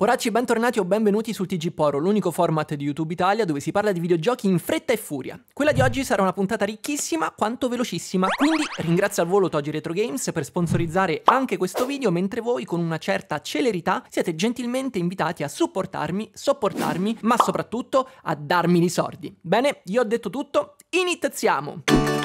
Poracci, bentornati o benvenuti sul TG Poro, l'unico format di YouTube Italia dove si parla di videogiochi in fretta e furia. Quella di oggi sarà una puntata ricchissima quanto velocissima, quindi ringrazio al volo Togi Retro Games per sponsorizzare anche questo video, mentre voi con una certa celerità siete gentilmente invitati a supportarmi, sopportarmi, ma soprattutto a darmi i sordi. Bene, io ho detto tutto, iniziamo!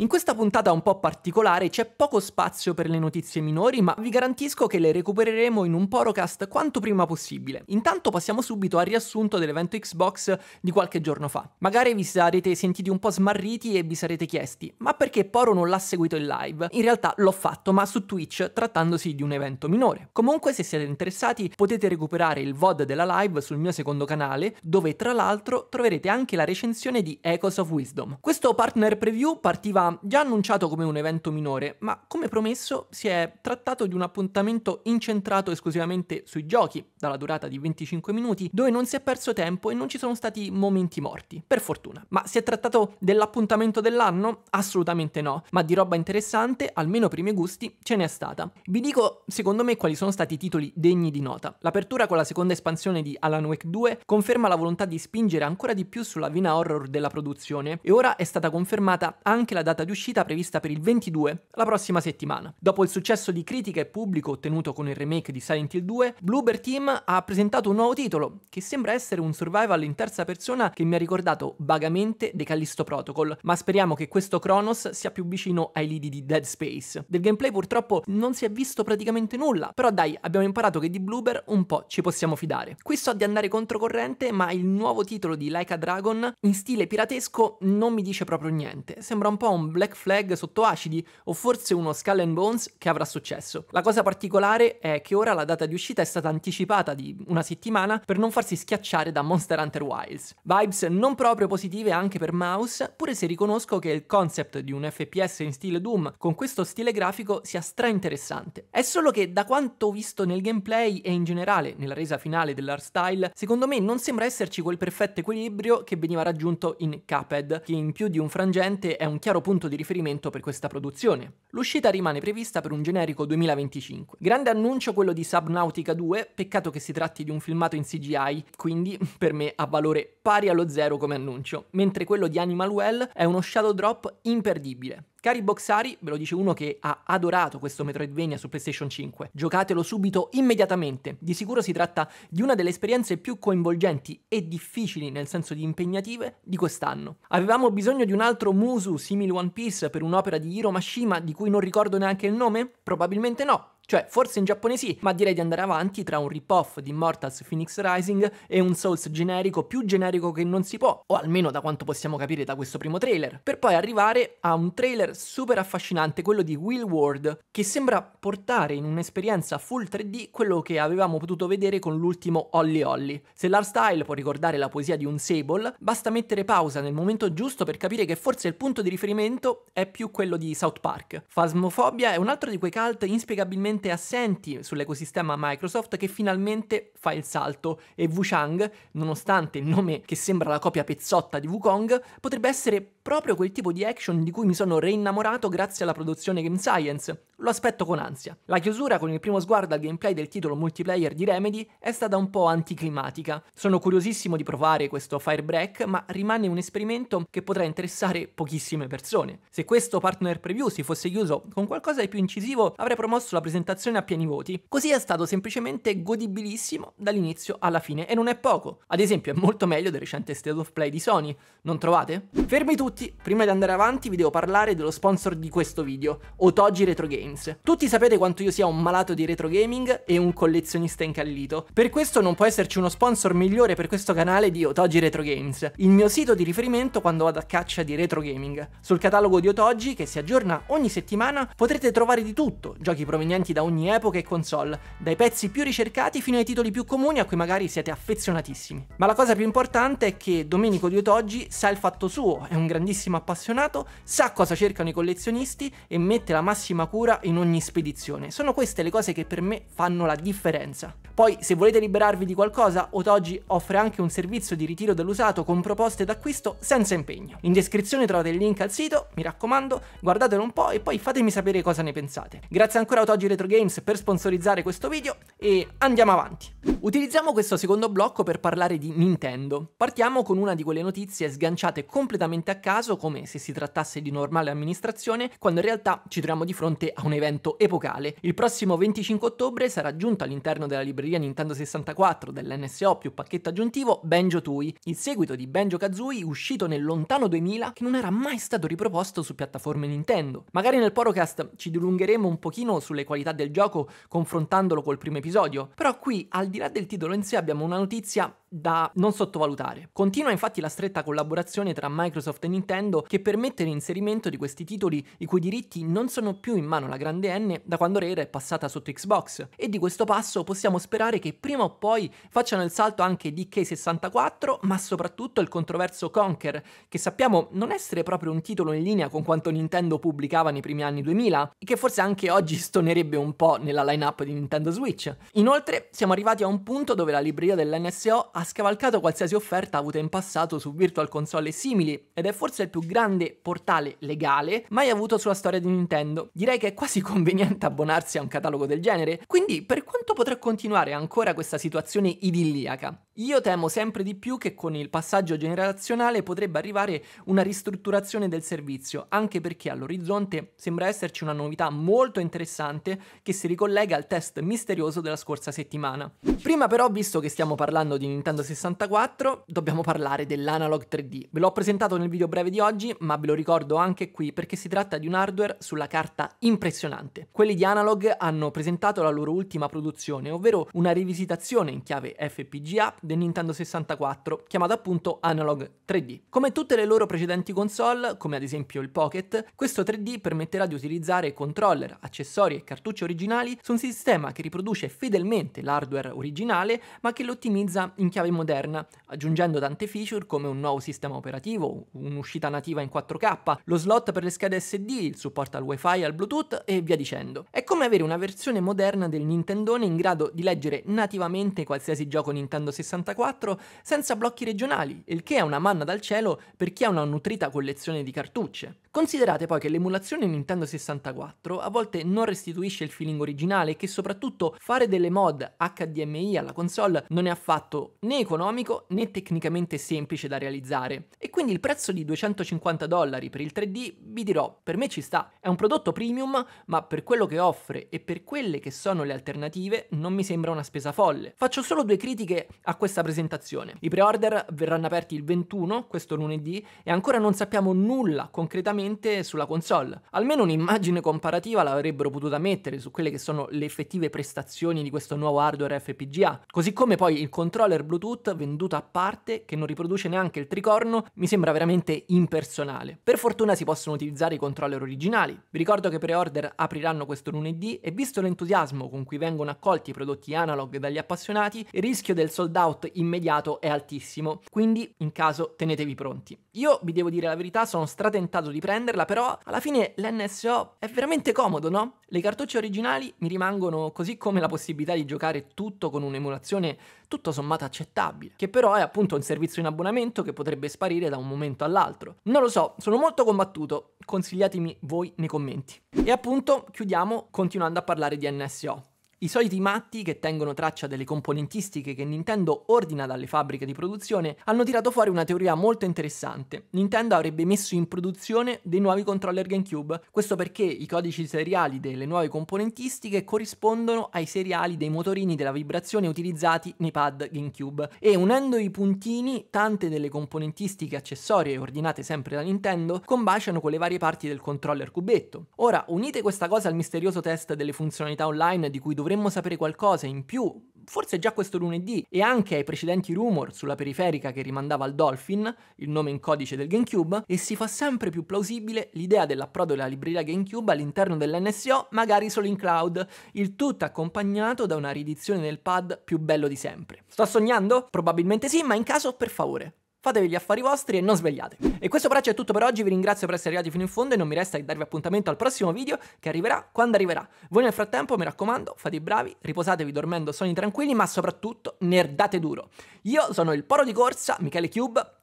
In questa puntata un po' particolare c'è poco spazio per le notizie minori, ma vi garantisco che le recupereremo in un porocast quanto prima possibile. Intanto passiamo subito al riassunto dell'evento Xbox di qualche giorno fa. Magari vi sarete sentiti un po' smarriti e vi sarete chiesti, ma perché Poro non l'ha seguito in live? In realtà l'ho fatto, ma su Twitch, trattandosi di un evento minore. Comunque, se siete interessati, potete recuperare il VOD della live sul mio secondo canale, dove tra l'altro troverete anche la recensione di Echoes of Wisdom. Questo partner preview partiva già annunciato come un evento minore, ma come promesso si è trattato di un appuntamento incentrato esclusivamente sui giochi, dalla durata di 25 minuti, dove non si è perso tempo e non ci sono stati momenti morti, per fortuna. Ma si è trattato dell'appuntamento dell'anno? Assolutamente no, ma di roba interessante, almeno per i miei gusti, ce n'è stata. Vi dico, secondo me, quali sono stati i titoli degni di nota. L'apertura con la seconda espansione di Alan Wake 2 conferma la volontà di spingere ancora di più sulla vena horror della produzione e ora è stata confermata anche la data data di uscita prevista per il 22, la prossima settimana. Dopo il successo di critica e pubblico ottenuto con il remake di Silent Hill 2, Bloober Team ha presentato un nuovo titolo, che sembra essere un survival in terza persona che mi ha ricordato vagamente The Callisto Protocol, ma speriamo che questo Kronos sia più vicino ai lidi di Dead Space. Del gameplay purtroppo non si è visto praticamente nulla, però dai, abbiamo imparato che di Bloober un po' ci possiamo fidare. Qui so di andare controcorrente, ma il nuovo titolo di Like a Dragon, in stile piratesco, non mi dice proprio niente. Sembra un po' un Black Flag sotto acidi o forse uno Skull and Bones che avrà successo. La cosa particolare è che ora la data di uscita è stata anticipata di una settimana per non farsi schiacciare da Monster Hunter Wilds. Vibes non proprio positive anche per Mouse, pure se riconosco che il concept di un FPS in stile Doom con questo stile grafico sia stra interessante. È solo che da quanto visto nel gameplay e in generale nella resa finale dell'hardstyle, secondo me non sembra esserci quel perfetto equilibrio che veniva raggiunto in Cuphead, che in più di un frangente è un chiaro punto di riferimento per questa produzione. L'uscita rimane prevista per un generico 2025. Grande annuncio quello di Subnautica 2, peccato che si tratti di un filmato in CGI, quindi per me ha valore pari allo zero come annuncio, mentre quello di Animal Well è uno shadow drop imperdibile. Cari boxari, ve lo dice uno che ha adorato questo Metroidvania su PlayStation 5. Giocatelo subito immediatamente. Di sicuro si tratta di una delle esperienze più coinvolgenti e difficili nel senso di impegnative di quest'anno. Avevamo bisogno di un altro Musu simile One Piece per un'opera di Hiro Mashima di cui non ricordo neanche il nome? Probabilmente no. Cioè, forse in Giappone sì, ma direi di andare avanti tra un rip-off di Immortals Phoenix Rising e un Souls generico più generico che non si può, o almeno da quanto possiamo capire da questo primo trailer, per poi arrivare a un trailer super affascinante, quello di Will Ward, che sembra portare in un'esperienza full 3D quello che avevamo potuto vedere con l'ultimo Holly Holly. Se l'art style può ricordare la poesia di un Sable, basta mettere pausa nel momento giusto per capire che forse il punto di riferimento è più quello di South Park. Phasmophobia è un altro di quei cult inspiegabilmente totalmente assenti sull'ecosistema Microsoft che finalmente fa il salto e Wuchang, nonostante il nome che sembra la copia pezzotta di Wukong, potrebbe essere proprio quel tipo di action di cui mi sono reinnamorato grazie alla produzione Game Science. Lo aspetto con ansia. La chiusura con il primo sguardo al gameplay del titolo multiplayer di Remedy è stata un po' anticlimatica. Sono curiosissimo di provare questo Firebreak, ma rimane un esperimento che potrà interessare pochissime persone. Se questo partner preview si fosse chiuso con qualcosa di più incisivo, avrei promosso la presentazione a pieni voti. Così è stato semplicemente godibilissimo dall'inizio alla fine, e non è poco. Ad esempio, è molto meglio del recente State of Play di Sony, non trovate? Fermi tutti! tutti, prima di andare avanti vi devo parlare dello sponsor di questo video, Otogi Retro Games. Tutti sapete quanto io sia un malato di retro gaming e un collezionista incallito. Per questo non può esserci uno sponsor migliore per questo canale di Otogi Retro Games, il mio sito di riferimento quando vado a caccia di retro gaming. Sul catalogo di Otogi, che si aggiorna ogni settimana, potrete trovare di tutto, giochi provenienti da ogni epoca e console, dai pezzi più ricercati fino ai titoli più comuni a cui magari siete affezionatissimi. Ma la cosa più importante è che Domenico di Otoggi sa il fatto suo, è un grandissimo grandissimo appassionato, sa cosa cercano i collezionisti e mette la massima cura in ogni spedizione. Sono queste le cose che per me fanno la differenza. Poi, se volete liberarvi di qualcosa, Otogi offre anche un servizio di ritiro dell'usato con proposte d'acquisto senza impegno. In descrizione trovate il link al sito, mi raccomando, guardatelo un po' e poi fatemi sapere cosa ne pensate. Grazie ancora a Otogi Retro Games per sponsorizzare questo video e andiamo avanti. Utilizziamo questo secondo blocco per parlare di Nintendo. Partiamo con una di quelle notizie sganciate completamente a caso caso, come se si trattasse di normale amministrazione, quando in realtà ci troviamo di fronte a un evento epocale. Il prossimo 25 ottobre sarà giunto all'interno della libreria Nintendo 64 dell'NSO più pacchetto aggiuntivo Benjo Tui, il seguito di Benjo Kazooie uscito nel lontano 2000 che non era mai stato riproposto su piattaforme Nintendo. Magari nel podcast ci dilungheremo un pochino sulle qualità del gioco confrontandolo col primo episodio, però qui al di là del titolo in sé abbiamo una notizia da non sottovalutare. Continua infatti la stretta collaborazione tra Microsoft e Nintendo che permette l'inserimento di questi titoli i cui diritti non sono più in mano alla grande N da quando Rare è passata sotto Xbox e di questo passo possiamo sperare che prima o poi facciano il salto anche DK64 ma soprattutto il controverso Conquer che sappiamo non essere proprio un titolo in linea con quanto Nintendo pubblicava nei primi anni 2000 e che forse anche oggi stonerebbe un po' nella lineup di Nintendo Switch. Inoltre siamo arrivati a un punto dove la libreria dell'NSO ha scavalcato qualsiasi offerta avuta in passato su virtual console simili ed è forse il più grande portale legale mai avuto sulla storia di Nintendo. Direi che è quasi conveniente abbonarsi a un catalogo del genere, quindi per quanto potrà continuare ancora questa situazione idilliaca? Io temo sempre di più che con il passaggio generazionale potrebbe arrivare una ristrutturazione del servizio, anche perché all'orizzonte sembra esserci una novità molto interessante che si ricollega al test misterioso della scorsa settimana. Prima però, visto che stiamo parlando di Nintendo Nintendo 64 dobbiamo parlare dell'Analog 3D. Ve l'ho presentato nel video breve di oggi, ma ve lo ricordo anche qui perché si tratta di un hardware sulla carta impressionante. Quelli di Analog hanno presentato la loro ultima produzione, ovvero una rivisitazione in chiave FPGA del Nintendo 64, chiamata appunto Analog 3D. Come tutte le loro precedenti console, come ad esempio il Pocket, questo 3D permetterà di utilizzare controller, accessori e cartucce originali su un sistema che riproduce fedelmente l'hardware originale, ma che lo ottimizza in chiave chiave moderna, aggiungendo tante feature come un nuovo sistema operativo, un'uscita nativa in 4K, lo slot per le schede SD, il supporto al WiFi, al Bluetooth e via dicendo. È come avere una versione moderna del Nintendone in grado di leggere nativamente qualsiasi gioco Nintendo 64 senza blocchi regionali, il che è una manna dal cielo per chi ha una nutrita collezione di cartucce. Considerate poi che l'emulazione Nintendo 64 a volte non restituisce il feeling originale e che soprattutto fare delle mod HDMI alla console non è affatto né economico né tecnicamente semplice da realizzare. E quindi il prezzo di 250 dollari per il 3D, vi dirò, per me ci sta. È un prodotto premium, ma per quello che offre e per quelle che sono le alternative non mi sembra una spesa folle. Faccio solo due critiche a questa presentazione. I pre-order verranno aperti il 21, questo lunedì, e ancora non sappiamo nulla concretamente direttamente sulla console. Almeno un'immagine comparativa l'avrebbero potuta mettere su quelle che sono le effettive prestazioni di questo nuovo hardware FPGA. Così come poi il controller Bluetooth venduto a parte che non riproduce neanche il tricorno mi sembra veramente impersonale. Per fortuna si possono utilizzare i controller originali. Vi ricordo che pre-order apriranno questo lunedì e visto l'entusiasmo con cui vengono accolti i prodotti analog dagli appassionati, il rischio del sold out immediato è altissimo, quindi in caso tenetevi pronti. Io vi devo dire la verità, sono stratentato di prenderla, però alla fine l'NSO è veramente comodo, no? Le cartucce originali mi rimangono così come la possibilità di giocare tutto con un'emulazione tutto sommato accettabile, che però è appunto un servizio in abbonamento che potrebbe sparire da un momento all'altro. Non lo so, sono molto combattuto, consigliatemi voi nei commenti. E appunto chiudiamo continuando a parlare di NSO. I soliti matti che tengono traccia delle componentistiche che Nintendo ordina dalle fabbriche di produzione hanno tirato fuori una teoria molto interessante. Nintendo avrebbe messo in produzione dei nuovi controller GameCube, questo perché i codici seriali delle nuove componentistiche corrispondono ai seriali dei motorini della vibrazione utilizzati nei pad GameCube e unendo i puntini tante delle componentistiche accessorie ordinate sempre da Nintendo combaciano con le varie parti del controller cubetto. Ora unite questa cosa al misterioso test delle funzionalità online di cui dovete dovremmo sapere qualcosa in più, forse già questo lunedì, e anche ai precedenti rumor sulla periferica che rimandava al Dolphin, il nome in codice del GameCube, e si fa sempre più plausibile l'idea dell'approdo della libreria GameCube all'interno dell'NSO, magari solo in cloud, il tutto accompagnato da una riedizione del pad più bello di sempre. Sto sognando? Probabilmente sì, ma in caso per favore, Fatevi gli affari vostri e non svegliate. E questo braccio è tutto per oggi, vi ringrazio per essere arrivati fino in fondo e non mi resta che darvi appuntamento al prossimo video che arriverà quando arriverà. Voi nel frattempo, mi raccomando, fate i bravi, riposatevi dormendo sogni tranquilli, ma soprattutto nerdate duro. Io sono il poro di corsa, Michele Cube,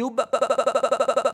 YouTube.